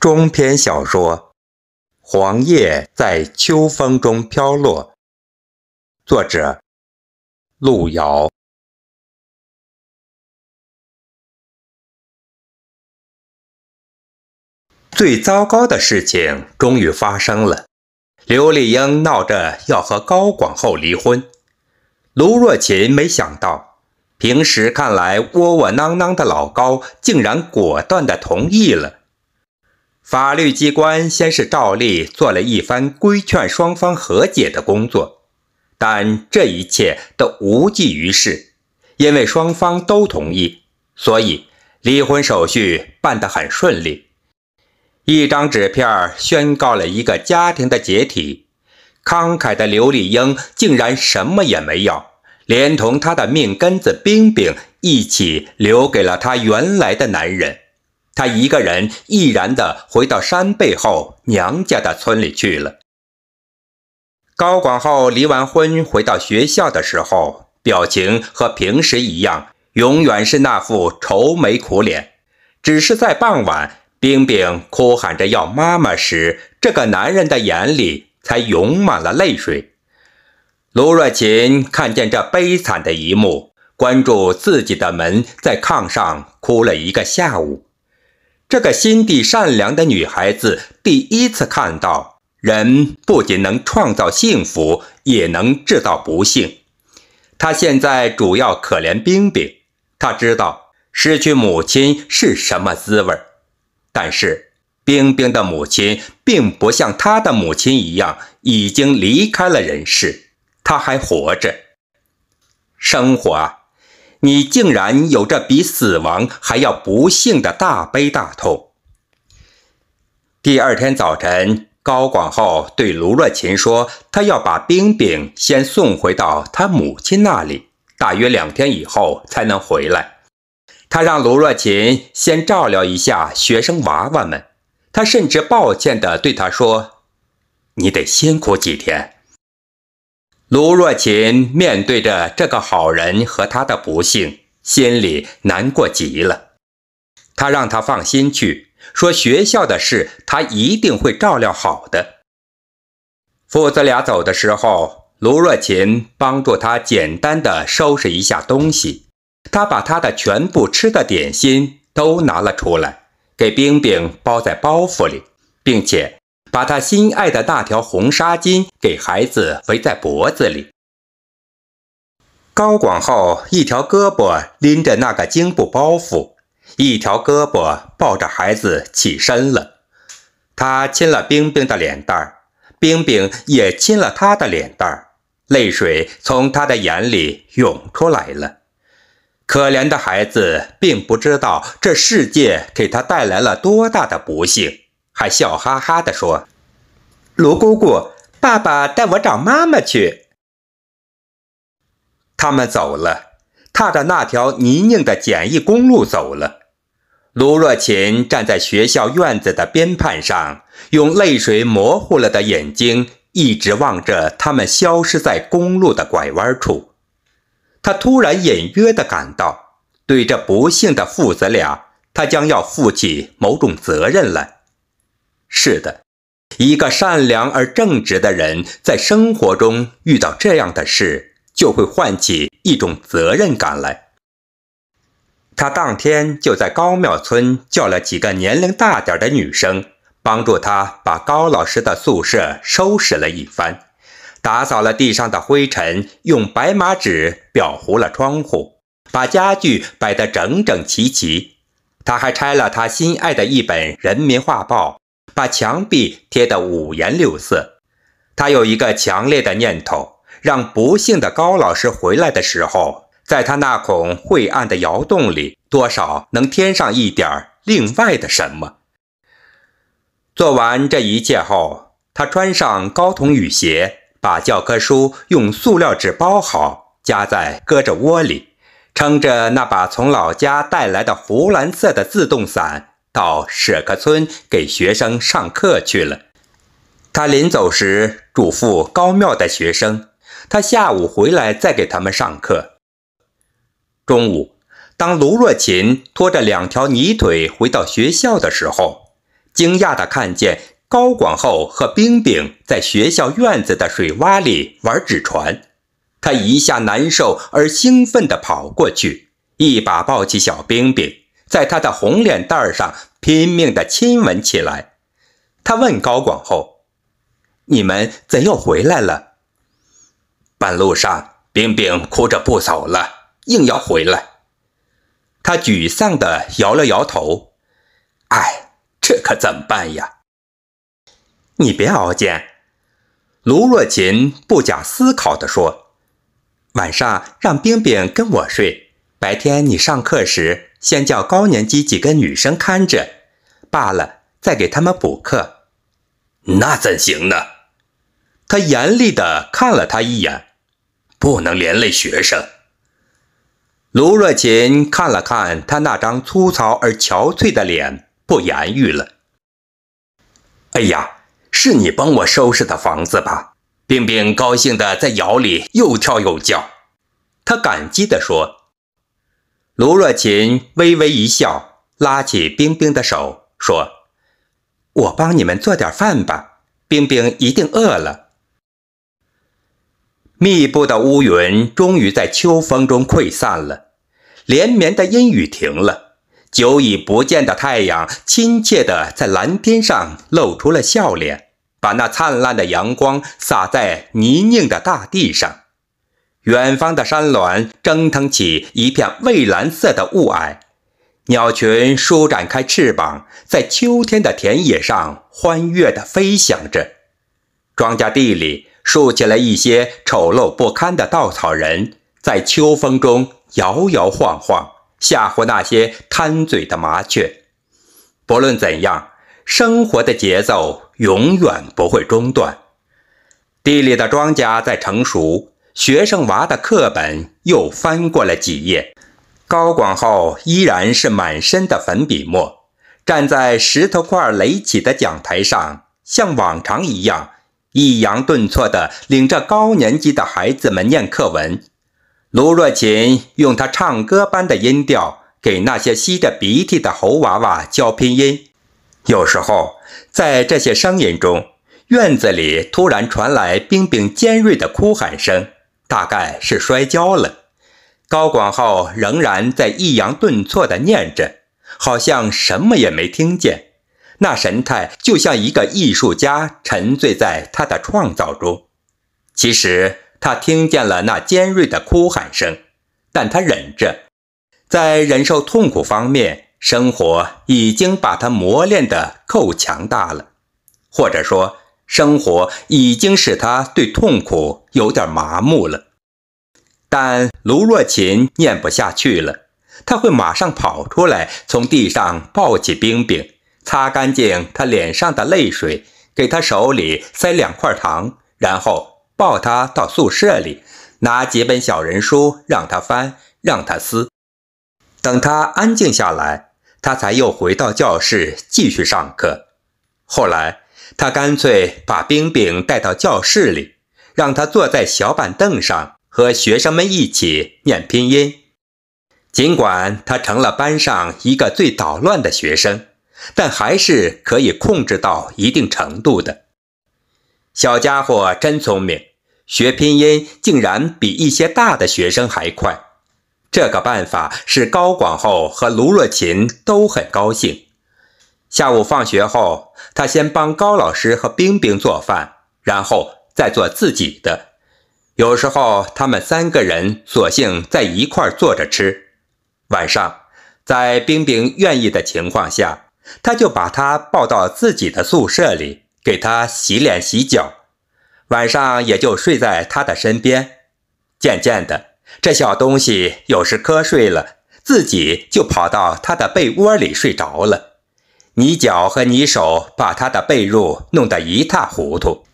中篇小说《黄叶在秋风中飘落》，作者路遥。最糟糕的事情终于发生了，刘丽英闹着要和高广厚离婚。卢若琴没想到，平时看来窝窝囊囊的老高，竟然果断的同意了。法律机关先是照例做了一番规劝双方和解的工作，但这一切都无济于事，因为双方都同意，所以离婚手续办得很顺利。一张纸片宣告了一个家庭的解体，慷慨的刘丽英竟然什么也没有，连同她的命根子冰冰一起留给了她原来的男人。他一个人毅然地回到山背后娘家的村里去了。高广浩离完婚回到学校的时候，表情和平时一样，永远是那副愁眉苦脸。只是在傍晚，冰冰哭喊着要妈妈时，这个男人的眼里才涌满了泪水。卢若琴看见这悲惨的一幕，关住自己的门，在炕上哭了一个下午。这个心地善良的女孩子第一次看到，人不仅能创造幸福，也能制造不幸。她现在主要可怜冰冰，她知道失去母亲是什么滋味但是冰冰的母亲并不像她的母亲一样已经离开了人世，她还活着，生活。你竟然有着比死亡还要不幸的大悲大痛。第二天早晨，高广厚对卢若琴说：“他要把冰冰先送回到他母亲那里，大约两天以后才能回来。他让卢若琴先照料一下学生娃娃们。他甚至抱歉地对他说：‘你得辛苦几天。’”卢若琴面对着这个好人和他的不幸，心里难过极了。他让他放心去，说学校的事他一定会照料好的。父子俩走的时候，卢若琴帮助他简单的收拾一下东西。他把他的全部吃的点心都拿了出来，给冰冰包在包袱里，并且。把他心爱的那条红纱巾给孩子围在脖子里。高广浩一条胳膊拎着那个精布包袱，一条胳膊抱着孩子起身了。他亲了冰冰的脸蛋儿，冰冰也亲了他的脸蛋儿，泪水从他的眼里涌出来了。可怜的孩子并不知道这世界给他带来了多大的不幸。还笑哈哈地说：“卢姑姑，爸爸带我找妈妈去。”他们走了，踏着那条泥泞的简易公路走了。卢若琴站在学校院子的边畔上，用泪水模糊了的眼睛一直望着他们消失在公路的拐弯处。他突然隐约地感到，对这不幸的父子俩，他将要负起某种责任了。是的，一个善良而正直的人在生活中遇到这样的事，就会唤起一种责任感来。他当天就在高庙村叫了几个年龄大点的女生，帮助他把高老师的宿舍收拾了一番，打扫了地上的灰尘，用白马纸裱糊了窗户，把家具摆得整整齐齐。他还拆了他心爱的一本《人民画报》。把墙壁贴得五颜六色。他有一个强烈的念头：让不幸的高老师回来的时候，在他那孔晦暗的窑洞里，多少能添上一点另外的什么。做完这一切后，他穿上高筒雨鞋，把教科书用塑料纸包好，夹在胳肢窝里，撑着那把从老家带来的湖蓝色的自动伞。到舍克村给学生上课去了。他临走时嘱咐高妙的学生，他下午回来再给他们上课。中午，当卢若琴拖着两条泥腿回到学校的时候，惊讶地看见高广厚和冰冰在学校院子的水洼里玩纸船。他一下难受而兴奋地跑过去，一把抱起小冰冰。在他的红脸蛋上拼命地亲吻起来。他问高广厚：“你们怎又回来了？”半路上，冰冰哭着不走了，硬要回来。他沮丧地摇了摇头：“哎，这可怎么办呀？”你别熬煎，卢若琴不假思考地说：“晚上让冰冰跟我睡。”白天你上课时，先叫高年级几个女生看着，罢了，再给他们补课，那怎行呢？他严厉地看了他一眼，不能连累学生。卢若琴看了看他那张粗糙而憔悴的脸，不言语了。哎呀，是你帮我收拾的房子吧？冰冰高兴地在窑里又跳又叫，他感激地说。卢若琴微微一笑，拉起冰冰的手，说：“我帮你们做点饭吧，冰冰一定饿了。”密布的乌云终于在秋风中溃散了，连绵的阴雨停了，久已不见的太阳亲切地在蓝天上露出了笑脸，把那灿烂的阳光洒在泥泞的大地上。远方的山峦蒸腾起一片蔚蓝色的雾霭，鸟群舒展开翅膀，在秋天的田野上欢悦地飞翔着。庄稼地里竖起了一些丑陋不堪的稻草人，在秋风中摇摇晃晃，吓唬那些贪嘴的麻雀。不论怎样，生活的节奏永远不会中断。地里的庄稼在成熟。学生娃的课本又翻过了几页，高广厚依然是满身的粉笔墨，站在石头块垒起的讲台上，像往常一样抑扬顿挫地领着高年级的孩子们念课文。卢若琴用她唱歌般的音调给那些吸着鼻涕的猴娃娃教拼音。有时候，在这些声音中，院子里突然传来冰冰尖锐的哭喊声。大概是摔跤了，高广浩仍然在抑扬顿挫地念着，好像什么也没听见。那神态就像一个艺术家沉醉在他的创造中。其实他听见了那尖锐的哭喊声，但他忍着。在忍受痛苦方面，生活已经把他磨练得够强大了，或者说。生活已经使他对痛苦有点麻木了，但卢若琴念不下去了，他会马上跑出来，从地上抱起冰冰，擦干净他脸上的泪水，给他手里塞两块糖，然后抱他到宿舍里，拿几本小人书让他翻，让他撕，等他安静下来，他才又回到教室继续上课。后来。他干脆把冰冰带到教室里，让他坐在小板凳上和学生们一起念拼音。尽管他成了班上一个最捣乱的学生，但还是可以控制到一定程度的。小家伙真聪明，学拼音竟然比一些大的学生还快。这个办法使高广厚和卢若琴都很高兴。下午放学后，他先帮高老师和冰冰做饭，然后再做自己的。有时候，他们三个人索性在一块儿坐着吃。晚上，在冰冰愿意的情况下，他就把她抱到自己的宿舍里，给她洗脸、洗脚。晚上也就睡在她的身边。渐渐的，这小东西有时瞌睡了，自己就跑到他的被窝里睡着了。泥脚和泥手把他的被褥弄得一塌糊涂，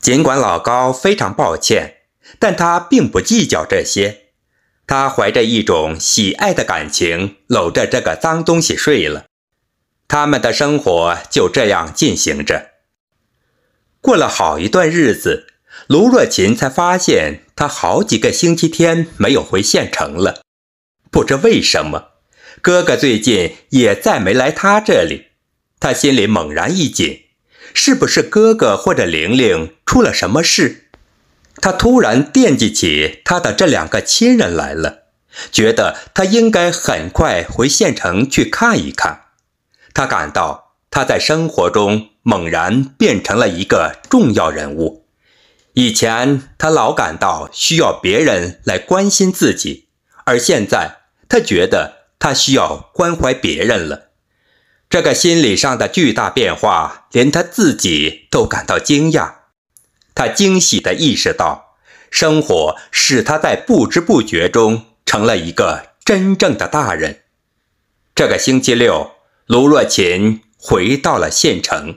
尽管老高非常抱歉，但他并不计较这些。他怀着一种喜爱的感情，搂着这个脏东西睡了。他们的生活就这样进行着。过了好一段日子，卢若琴才发现他好几个星期天没有回县城了。不知为什么，哥哥最近也再没来他这里。他心里猛然一紧，是不是哥哥或者玲玲出了什么事？他突然惦记起他的这两个亲人来了，觉得他应该很快回县城去看一看。他感到他在生活中猛然变成了一个重要人物。以前他老感到需要别人来关心自己，而现在他觉得他需要关怀别人了。这个心理上的巨大变化，连他自己都感到惊讶。他惊喜地意识到，生活使他在不知不觉中成了一个真正的大人。这个星期六，卢若琴回到了县城。